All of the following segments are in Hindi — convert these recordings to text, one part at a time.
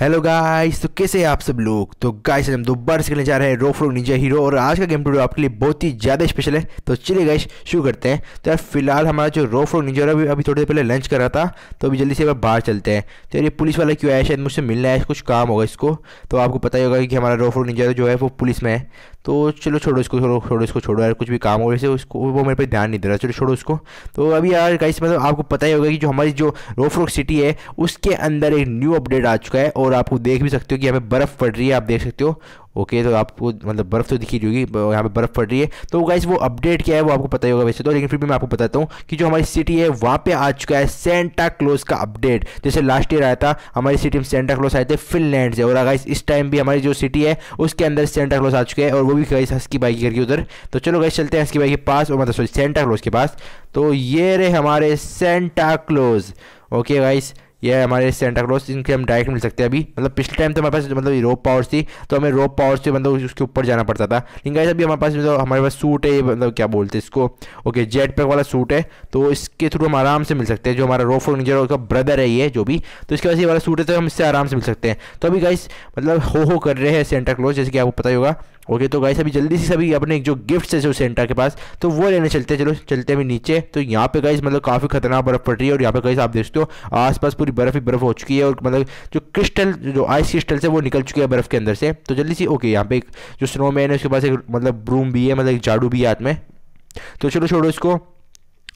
हेलो गाइस तो कैसे आप सब लोग तो गाइस हम दोबारा से खेलने जा रहे हैं रोफ रोक निजा हीरो और आज का गेम टूडियो आपके लिए बहुत ही ज़्यादा स्पेशल है तो चलिए गाइस शुरू करते हैं तो यार फिलहाल हमारा जो रोफ रोक निजा अभी अभी थोड़ी देर पहले लंच कर रहा था तो अभी जल्दी से एक बाहर चलते हैं तो यार ये पुलिस वाला क्यों आया शायद मुझसे मिलना है कुछ काम होगा इसको तो आपको पता ही होगा कि हमारा रोफ रोक निजा जो है वो पुलिस में है तो चलो छोड़ो इसको छोड़ो छोड़ो इसको छोड़ो यार कुछ भी काम हो वैसे उसको वो मेरे पे ध्यान नहीं दे रहा चलो छोड़ो उसको तो अभी यार गाइस मतलब आपको पता ही होगा कि जो हमारी जो रोफरोक सिटी है उसके अंदर एक न्यू अपडेट आ चुका है और आपको देख भी सकते हो कि यहाँ पर बर्फ़ पड़ रही है आप देख सकते हो ओके तो आपको मतलब बर्फ़ तो दिखी होगी यहाँ पे बर्फ़ पड़ रही है तो गाइस वो अपडेट क्या है वो आपको पता ही होगा वैसे तो लेकिन फिर भी मैं आपको बताता हूँ कि जो हमारी सिटी है वहाँ पे आ चुका है सेंटा क्लोज का अपडेट जैसे लास्ट ईयर आया था हमारी सिटी में सेंटा क्लोज आए थे फिनलैंड से और गाइस इस टाइम भी हमारी जो सिटी है उसके अंदर सेंटा क्लोज आ चुके हैं और वो भी गाइस हंसकी बाइक करके उधर तो चलो गाइस चलते हैं हंसकी बाइक के पास और मतलब सॉरी सेंटा क्लोज के पास तो ये रहे हमारे सेंटा क्लोज ओके गाइस ये हमारे सेंटा क्लोज इनके हम डायरेक्ट मिल सकते हैं अभी मतलब पिछले टाइम तो हमारे पास मतलब रोप पावर्स थी तो हमें रोप पावर्स से मतलब उसके ऊपर जाना पड़ता था लेकिन गाइस अभी हमारे पास मतलब हमारे पास सूट है मतलब क्या बोलते हैं इसको ओके जेट पैक वाला सूट है तो इसके थ्रू हम आराम से मिल सकते हैं जो हमारा रोप फोर का ब्रदर है ये जो भी तो इसके पास ये वाला सूट है तो हम इससे आराम से मिल सकते हैं तो अभी गाइस मतलब हो हो कर रहे हैं सेंटा क्लोज जैसे कि आपको पता ही होगा ओके तो गाइस अभी जल्दी से सभी अपने जो गिफ्ट है जो सेंटा के पास तो वो लेने चलते हैं चलो चलते हैं अभी नीचे तो यहाँ पे गाइस मतलब काफ़ी खतरनाक बर्फ़ पड़ रही है और यहाँ पे गाइस आप देखते हो आसपास पूरी पूरी बर्फ़ ही बर्फ़ हो चुकी है और मतलब जो क्रिस्टल जो आइस क्रिस्टल्स है वो निकल चुके हैं बर्फ़ के अंदर से तो जल्दी सी ओके यहाँ पे एक जो स्नोमैन है उसके पास एक मतलब ब्रूम भी है मतलब एक झाड़ू भी है हाथ में तो चलो छोड़ो इसको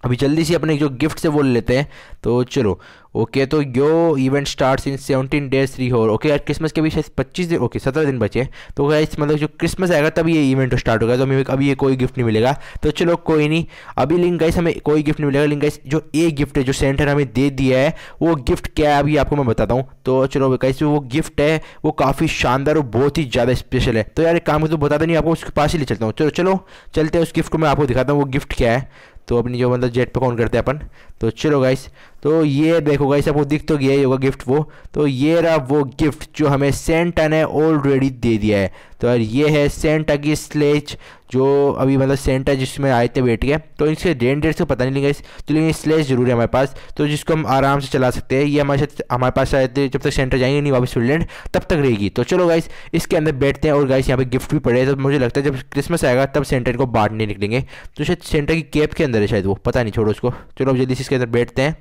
अभी जल्दी से अपने जो गिफ्ट से वो लेते हैं तो चलो ओके तो yo event starts in seventeen days three हो ओके यार क्रिसमस के भी शायद पच्चीस दिन ओके सत्रह दिन बचे तो क्या मतलब जो क्रिसमस आएगा तभी ये इवेंट स्टार्ट तो होगा तो हमें अभी ये कोई गिफ्ट नहीं मिलेगा तो चलो कोई नहीं अभी लिंक गाइस हमें कोई गिफ्ट नहीं मिलेगा लिंक गाइस जो ए गिफ्ट है जो सेंटर हमें दे दिया है वो गिफ्ट क्या है अभी आपको मैं बताता हूँ तो चलो गाइस वो गिफ्ट है वो काफ़ी शानदार और बहुत ही ज़्यादा स्पेशल है तो यार एक काम तो बताता नहीं आपको उसके पास ही ले चलता हूँ चलो चलो चलते हैं उस गिफ्ट को मैं आपको दिखाता हूँ वो गिफ्ट क्या है तो अपनी जो मतलब जेट पे कौन करते हैं अपन तो चलो गाइस तो ये देखो गाइस आपको दिख तो गया ही होगा गिफ्ट वो तो ये रहा वो गिफ्ट जो हमें सेंटा ने ऑलरेडी दे दिया है तो यार ये है सेंटा की स्लेज जो अभी मतलब सेंटा जिसमें आए थे बैठ गए तो इसके डेढ़ डेढ़ से पता नहीं गाइस तो लेकिन स्लेज ज़रूर है हमारे पास तो जिसको हम आराम से चला सकते हैं ये हमारे साथ हमारे पास आए थे जब तक सेंटर जाएंगे नहीं वापस फिनलैंड तब तक रहेगी तो चलो गाइस इसके अंदर बैठते हैं और गाइस यहाँ पे गिफ्ट भी पड़े तो मुझे लगता है जब क्रिसमस आएगा तब सेंटर को बांटने निकलेंगे तो शायद सेंटर की कैप के अंदर है शायद वो पता नहीं छोड़ो उसको चलो अब जल्दी से इसके अंदर बैठते हैं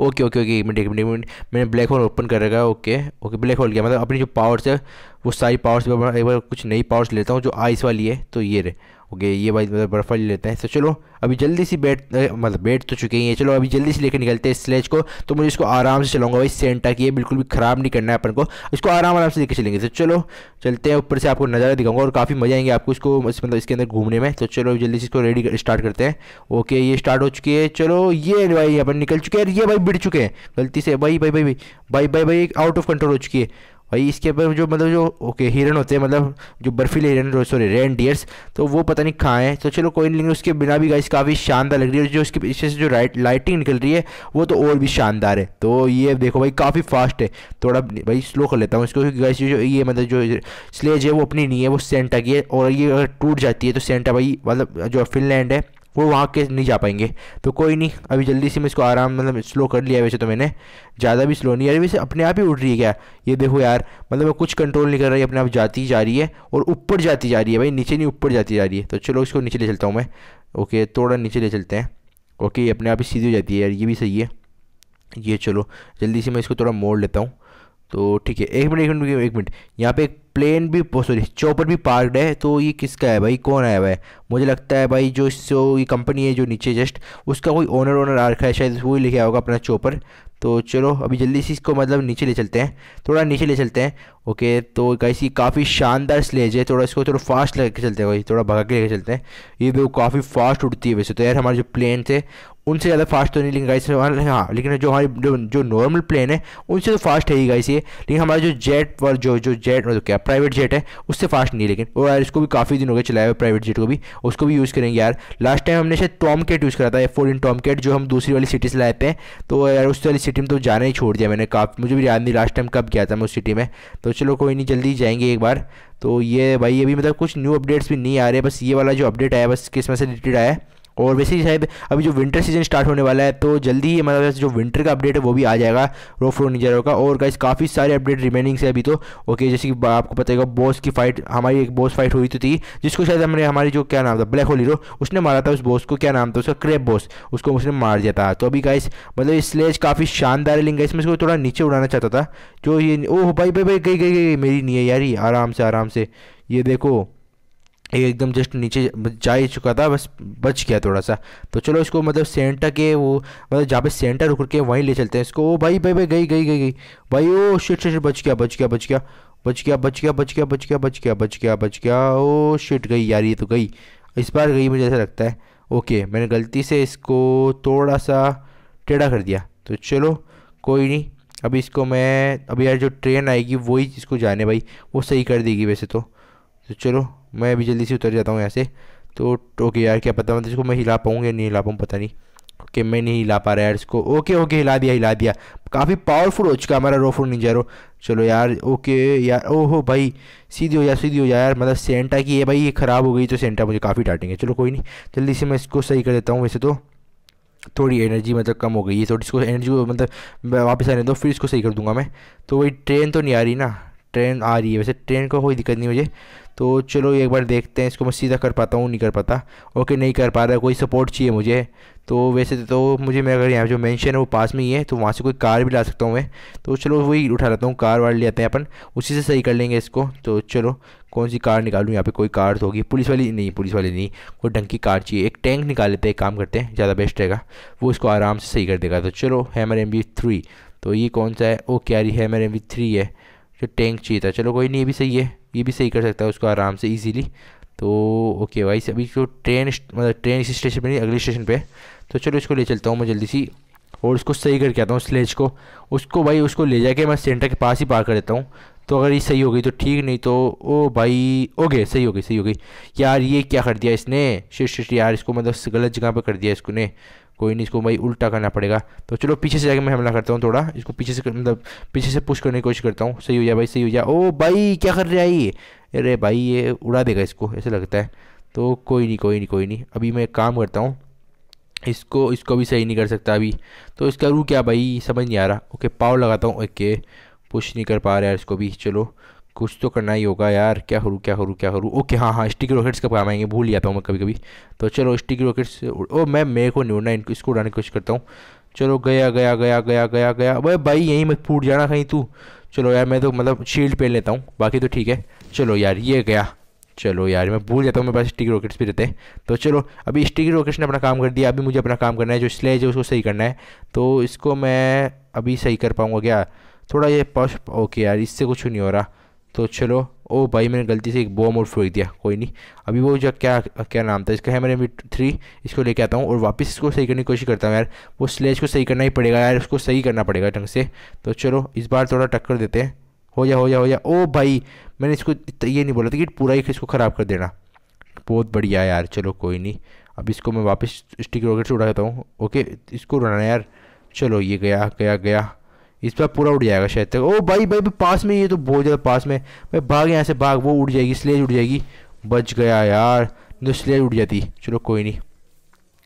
ओके ओके ओके एक मिनट एक मिनट मैंने ब्लैक होल ओपन कर रखा है ओके ओके ब्लैक होल किया मतलब अपनी जो पावर्स है वो सारी पावर्स एक बार कुछ नई पावर्स लेता हूँ जो आइस वाली है तो ये रहे ओके ये भाई मतलब बर्फा ले लेते हैं तो चलो अभी जल्दी सी बैठ मतलब बैठ तो चुके हैं चलो अभी जल्दी से लेकर निकलते हैं स्लेज को तो मुझे इसको आराम से चलाऊंगा भाई सेंटा की ये बिल्कुल भी ख़राब नहीं करना है अपन को इसको आराम आराम से लेकर चलेंगे तो चलो चलते हैं ऊपर से आपको नज़ारा दिखाऊंगा और काफ़ी मज़ा आएंगे आपको इसको मतलब इसके अंदर घूमने में तो चलो जल्दी से इसको रेडी स्टार्ट करते हैं ओके ये स्टार्ट हो चुकी है चलो ये भाई अपन निकल चुके हैं ये भाई बिड़ चुके हैं गलती से भाई भाई भाई भाई भाई भाई आउट ऑफ कंट्रोल हो चुकी है भाई इसके ऊपर जो मतलब जो ओके हिरन होते हैं मतलब जो बर्फीले हिरन सॉरी रेन डियर्स तो वो पता नहीं कहाँ हैं तो चलो कोई नहीं उसके बिना भी गाइस काफ़ी शानदार लग रही है जो इसके पीछे से जो राइट लाइटिंग निकल रही है वो तो और भी शानदार है तो ये देखो भाई काफ़ी फास्ट है थोड़ा भाई स्लो कर लेता हूँ इसको क्योंकि गाइस जो ये मतलब जो स्लेज है वो अपनी नहीं है वो सेंटा की है और ये अगर टूट जाती है तो सेंटा भाई मतलब जो फिनलैंड है वो वहाँ के नहीं जा पाएंगे तो कोई नहीं अभी जल्दी से मैं इसको आराम मतलब स्लो कर लिया वैसे तो मैंने ज़्यादा भी स्लो नहीं यार वैसे अपने आप ही उठ रही है क्या ये देखो यार मतलब मैं कुछ कंट्रोल नहीं कर रही अपने आप जाती जा रही है और ऊपर जाती जा रही है भाई नीचे नहीं ऊपर जाती जा रही है तो चलो इसको नीचे ले चलता हूँ मैं ओके थोड़ा नीचे ले चलते हैं ओके अपने आप ही सीधी हो जाती है यार ये भी सही है ये चलो जल्दी से मैं इसको थोड़ा मोड़ लेता हूँ तो ठीक है एक मिनट एक मिनट एक मिनट यहाँ पे एक प्लेन भी सॉरी चौपर भी पार्कड है तो ये किसका है भाई कौन आया हुआ है मुझे लगता है भाई जो इस ये कंपनी है जो नीचे जस्ट उसका कोई ओनर ओनर आ रखा है शायद वो ही लिखा होगा अपना चौपर तो चलो अभी जल्दी से इसको मतलब नीचे ले चलते हैं थोड़ा नीचे ले चलते हैं ओके तो गाइस ये काफ़ी शानदार स्लेज है थोड़ा इसको थोड़ा फास्ट लेके चलते हैं भाई थोड़ा भगा के लेके चलते हैं ये भी काफ़ी फास्ट उड़ती है वैसे तो यार हमारे जो प्लेन थे उनसे ज़्यादा फास्ट तो नहीं लेकिन गाइस हमारे हाँ लेकिन जो हमारी जो जो नॉर्मल प्लेन है उनसे तो फास्ट है ही गाइस ये लेकिन हमारा जो जेट और जो जो जेट मतलब क्या प्राइवेट जेट है उससे फास्ट नहीं लेकिन वो यार इसको भी काफ़ी दिन हो गए चलाया हुआ प्राइवेट जेट को भी उसको भी यूज़ करेंगे यार लास्ट टाइम हमने शायद टॉम यूज़ करा था एफ फोर टॉम कैट जो हम दूसरी वाली सिटी से लाए पे तो यार उस वाली सिटी में तो जाना ही छोड़ दिया मैंने काफ़ी मुझे भी याद नहीं लास्ट टाइम कब गया था मैं उस सिटी में तो चलो कोई नहीं जल्दी जाएंगे एक बार तो ये भाई अभी मतलब कुछ न्यू अपडेट्स भी नहीं आ रहे बस ये वाला जो अपडेट आया बस किस में से रिलेटेड आया है और वैसे ही साहब अभी जो विंटर सीजन स्टार्ट होने वाला है तो जल्दी ही हमारे पास जो विंटर का अपडेट है वो भी आ जाएगा रो फ्रो निजारो का और गाइस काफ़ी सारे अपडेट रिमेनिंग से अभी तो ओके जैसे कि आपको पता है बॉस की फाइट हमारी एक बॉस फाइट हुई तो थी जिसको शायद हमने हमारी जो क्या नाम था ब्लैक होल हीरो उसने मारा था उस बॉस को क्या नाम था उसका क्रेप बॉस उसको उसने मार दिया था तो अभी गाइस मतलब ये स्लेज काफ़ी शानदार लिंग गाइस मैं इसको थोड़ा नीचे उड़ाना चाहता था जो ये ओह भाई भाई भाई गई गई गई मेरी नहीं है यार आराम से आराम से ये देखो ये एकदम जस्ट नीचे जा ही चुका था बस बच गया थोड़ा सा तो चलो इसको मतलब सेंटर के वो मतलब जहाँ पे सेंटर रुक के वहीं ले चलते हैं इसको ओ भाई भाई भाई गई गई गई गई भाई ओ शिट शिट बच गया बच गया बच गया बच गया बच गया बच गया बच गया बच गया बच गया बच गया ओ शिट गई यार ये तो गई इस बार गई मुझे ऐसा लगता है ओके मैंने गलती से इसको थोड़ा सा टेढ़ा कर दिया तो चलो कोई नहीं अभी इसको मैं अभी यार जो ट्रेन आएगी वही इसको जाने भाई वो सही कर देगी वैसे तो तो चलो मैं अभी जल्दी से उतर जाता हूँ यहाँ से तो ओके यार क्या पता मतलब इसको मैं हिला पाऊँ या नहीं हिला पाऊँ पता नहीं ओके मैं नहीं हिला पा रहा यार इसको ओके ओके हिला दिया हिला दिया काफ़ी पावरफुल हो चुका हमारा रो फोर रो चलो यार ओके यार ओहो भाई सीधी हो यार सीधी हो यार मतलब सेंटा की ये भाई ये ख़राब हो गई तो सेंटा मुझे काफ़ी डांटेंगे चलो कोई नहीं जल्दी से मैं इसको सही कर देता हूँ वैसे तो थोड़ी एनर्जी मतलब कम हो गई है थोड़ी इसको एनर्जी मतलब वापस आने दो फिर इसको सही कर दूंगा मैं तो वही ट्रेन तो नहीं आ रही ना ट्रेन आ रही है वैसे ट्रेन को कोई दिक्कत नहीं मुझे तो चलो एक बार देखते हैं इसको मैं सीधा कर पाता हूँ नहीं कर पाता ओके नहीं कर पा रहा कोई सपोर्ट चाहिए मुझे तो वैसे तो मुझे मेरा अगर यहाँ जो मेंशन है वो पास में ही है तो वहाँ से कोई कार भी ला सकता हूँ मैं तो चलो वही उठा लेता हूँ कार वार ले आते हैं अपन उसी से सही कर लेंगे इसको तो चलो कौन सी कार निकालूँ यहाँ पे कोई कार तो होगी पुलिस वाली नहीं पुलिस वाली नहीं कोई ढंग की कार चाहिए एक टैंक निकाल लेते हैं काम करते हैं ज़्यादा बेस्ट रहेगा वो इसको आराम से सही कर देगा तो चलो हैमर एम थ्री तो ये कौन सा है ओ क्या है हैमर एम थ्री है जो टैंक चाहिए था चलो कोई नहीं ये भी सही है ये भी सही कर सकता है उसको आराम से ईजीली तो ओके भाई अभी जो तो ट्रेन मतलब ट्रेन इसी स्टेशन पर नहीं अगले स्टेशन पे तो चलो इसको ले चलता हूँ मैं जल्दी सी और उसको सही करके आता हूँ स्लेज को उसको भाई उसको ले जाके मैं सेंटर के पास ही पार कर देता हूँ तो अगर ये सही हो गई तो ठीक नहीं तो ओ भाई ओके सही हो गई सही हो गई यार ये क्या कर दिया इसने शिट शिट यार इसको मतलब गलत जगह पर कर दिया इसको ने कोई नहीं इसको भाई उल्टा करना पड़ेगा तो चलो पीछे से जाकर मैं हमला करता हूँ थोड़ा इसको पीछे से मतलब पीछे से पुश करने की कोशिश करता हूँ सही हो जाए भाई सही हो जाए ओ भाई क्या कर रहा है ये अरे भाई ये उड़ा देगा इसको ऐसा लगता है तो कोई नहीं कोई नहीं कोई नहीं अभी मैं काम करता हूँ इसको इसको भी सही नहीं कर सकता अभी तो इसका रू क्या भाई समझ नहीं आ रहा ओके पाव लगाता हूँ ओके पुश नहीं कर पा रहा है इसको भी चलो कुछ तो करना ही होगा यार क्या हो क्या हो क्या हो ओके हाँ हाँ स्टिक रॉकेट्स कब काम आएंगे भूल जाता हूँ मैं कभी कभी तो चलो स्टिक रॉकेट्स ओ मैं मेरे को नहीं उड़ना इनको इसको उड़ाने की कोशिश करता हूँ चलो गया गया गया गया गया गया भाई भाई यहीं मैं फूट जाना कहीं तू चलो यार मैं तो मतलब शील्ड पहन लेता हूँ बाकी तो ठीक है चलो यार ये गया चलो यार मैं भूल जाता हूँ मेरे पास स्टिक रॉकेट्स भी रहते हैं तो चलो अभी स्टिक रॉकेट्स ने अपना काम कर दिया अभी मुझे अपना काम करना है जो स्लेज है उसको सही करना है तो इसको मैं अभी सही कर पाऊँगा क्या थोड़ा ये पश ओके यार इससे कुछ नहीं हो रहा तो चलो ओ भाई मैंने गलती से एक बॉम और फेंक दिया कोई नहीं अभी वो जो क्या क्या नाम था इसका है मैंने अभी थ्री इसको लेके आता हूँ और वापस इसको सही करने की कोशिश करता हूँ यार वो स्लेज को सही करना ही पड़ेगा यार उसको सही करना पड़ेगा ढंग से तो चलो इस बार थोड़ा टक्कर देते हैं हो जा हो जा हो जा ओ भाई मैंने इसको ये नहीं बोला था कि पूरा ही इसको ख़राब कर देना बहुत बढ़िया यार चलो कोई नहीं अब इसको मैं वापस स्टिक रॉकेट से उड़ा देता हूँ ओके इसको उड़ाना यार चलो ये गया गया गया इस पर पूरा उड़ जाएगा शायद तक ओ भाई भाई पास में ये तो बहुत ज़्यादा पास में भाई भाग यहाँ से भाग वो उड़ जाएगी स्लेज उड़ जाएगी बच गया यार तो स्लेज उड़ जाती चलो कोई नहीं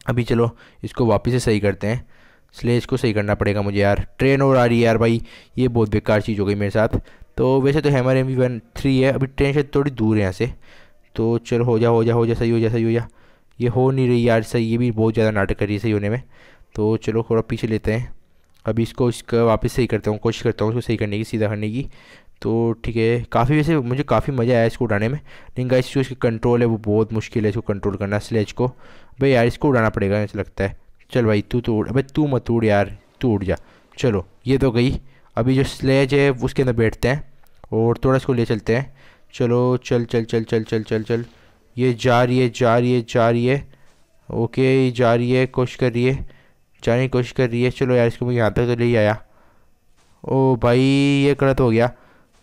अभी चलो इसको वापस से सही करते हैं स्लेज को सही करना पड़ेगा मुझे यार ट्रेन और आ रही है यार भाई ये बहुत बेकार चीज़ हो गई मेरे साथ तो वैसे तो hammer M V one three है अभी ट्रेन शायद थोड़ी दूर है यहाँ से तो चलो हो जा हो जा हो जा सही हो जा सही हो जा ये हो नहीं रही यार सही ये भी बहुत ज़्यादा नाटक कर रही है सही होने में तो चलो थोड़ा पीछे लेते हैं अभी इसको इसका वापस सही करता हूँ कोशिश करता हूँ इसको सही करने की सीधा करने की तो ठीक है काफ़ी वैसे मुझे काफ़ी मज़ा आया इसको उड़ाने में लेकिन गाइस जो इसका कंट्रोल है वो बहुत मुश्किल है इसको कंट्रोल करना स्लेज को भाई यार इसको उड़ाना पड़ेगा ऐसा लगता है चल भाई तू तो उड़ भाई तू मत उड़ यार तू उड़ जा चलो ये तो गई अभी जो स्लेज है उसके अंदर बैठते हैं और थोड़ा इसको ले चलते हैं चलो चल चल चल चल चल चल चल ये जा रही है जा रही है जा रही है ओके जा रही है कोशिश कर रही है जाने की कोशिश कर रही है चलो यार इसको मैं यहाँ तक तो ले आया ओ भाई ये गलत हो गया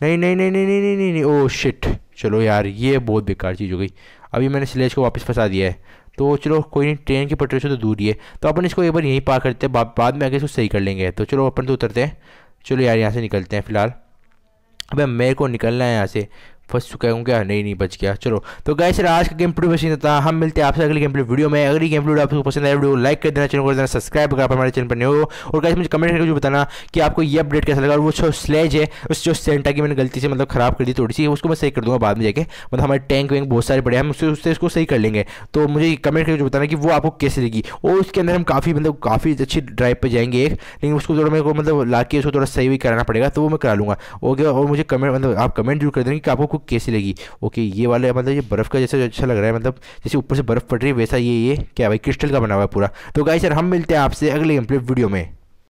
नहीं नहीं नहीं नहीं नहीं नहीं नहीं, नहीं, नहीं। ओ शिट चलो यार ये बहुत बेकार चीज़ हो गई अभी मैंने स्लेज को वापस फंसा दिया है तो चलो कोई नहीं ट्रेन की पटरी से तो दूर ही है तो अपन इसको एक बार यहीं पार करते हैं बाद में आगे इसको सही कर लेंगे तो चलो अपन तो उतरते हैं चलो यार यहाँ से निकलते हैं फ़िलहाल अब मेरे को निकलना है यहाँ से फंस चुका हूँ क्या नहीं नहीं बच गया चलो तो गाय सर आज का गेम प्ले पसंद था हम मिलते हैं आपसे अगली गेम प्ले वीडियो में अगली गेम प्ले आपको पसंद आए वीडियो लाइक कर देना चैनल को देना सब्सक्राइब कर हमारे चैनल पर नहीं हो और गाय मुझे कमेंट करके बताना कि आपको ये अपडेट कैसा लगा और वो जो स्लेज है उस जो सेंटा की मैंने गलती से मतलब खराब कर दी थोड़ी सी उसको मैं सही कर दूँगा बाद में जाकर मतलब हमारे टैंक वैंक बहुत सारे पड़े हम उससे उसको सही कर लेंगे तो मुझे कमेंट करके जो बताना कि वो आपको कैसे लगी और उसके अंदर हम काफ़ी मतलब काफ़ी अच्छी ड्राइव पर जाएंगे एक लेकिन उसको थोड़ा मेरे को मतलब ला उसको थोड़ा सही भी कराना पड़ेगा तो वो मैं करा लूँगा ओके और मुझे कमेंट मतलब आप कमेंट जरूर कर देंगे कि आपको आपको कैसी लगी ओके ये वाला मतलब ये बर्फ़ का जैसा अच्छा लग रहा है मतलब जैसे ऊपर से बर्फ़ पड़ रही है वैसा ये ये क्या भाई क्रिस्टल का बना हुआ है पूरा तो गाइस सर हम मिलते हैं आपसे अगले कम्प्लीट वीडियो में